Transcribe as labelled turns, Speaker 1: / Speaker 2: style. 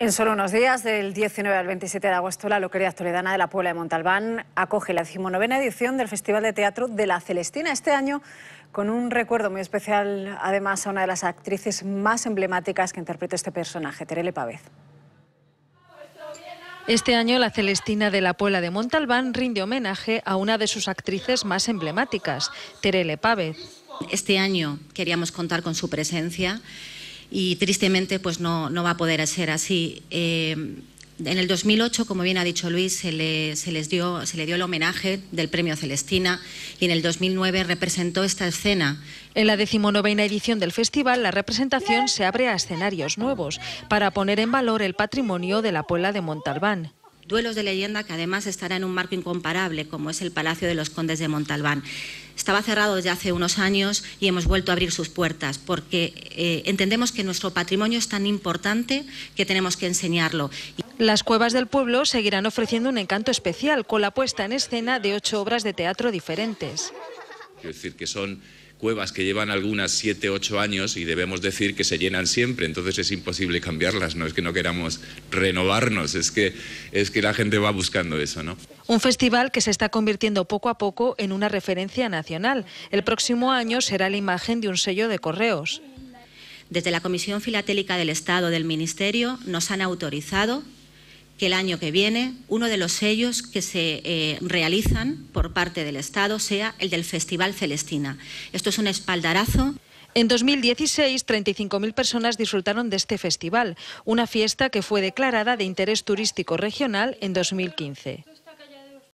Speaker 1: En solo unos días, del 19 al 27 de agosto, la Loquería Toledana de la Puebla de Montalbán acoge la decimonovena edición del Festival de Teatro de la Celestina este año, con un recuerdo muy especial, además, a una de las actrices más emblemáticas que interpretó este personaje, Terele Pávez.
Speaker 2: Este año la Celestina de la Puebla de Montalbán rinde
Speaker 3: homenaje a una de sus actrices más emblemáticas, Terele Pávez. Este año queríamos contar con su presencia y tristemente pues no, no va a poder ser así. Eh, en el 2008, como bien ha dicho Luis, se, le, se, les dio, se le dio el homenaje del Premio Celestina y en el 2009 representó esta escena. En la
Speaker 2: decimonovena edición del festival, la representación se abre a escenarios nuevos para poner en valor el patrimonio de la Puebla de Montalbán
Speaker 3: duelos de leyenda que además estará en un marco incomparable como es el Palacio de los Condes de Montalbán. Estaba cerrado ya hace unos años y hemos vuelto a abrir sus puertas porque eh, entendemos que nuestro patrimonio es tan importante que tenemos que enseñarlo.
Speaker 2: Las cuevas del pueblo seguirán ofreciendo un encanto especial con la puesta en escena de ocho obras de teatro diferentes.
Speaker 4: Quiero decir que son cuevas que llevan algunas siete, ocho años y debemos decir que se llenan siempre, entonces es imposible cambiarlas, no es que no queramos renovarnos, es que, es que la gente va buscando eso, ¿no?
Speaker 2: Un festival que se está convirtiendo poco a poco en una referencia nacional. El próximo año será la imagen de un
Speaker 3: sello de correos. Desde la Comisión Filatélica del Estado del Ministerio nos han autorizado que el año que viene uno de los sellos que se eh, realizan por parte del Estado sea el del Festival Celestina. Esto es un espaldarazo.
Speaker 2: En 2016, 35.000 personas disfrutaron de este festival, una fiesta que fue declarada de interés turístico regional en 2015.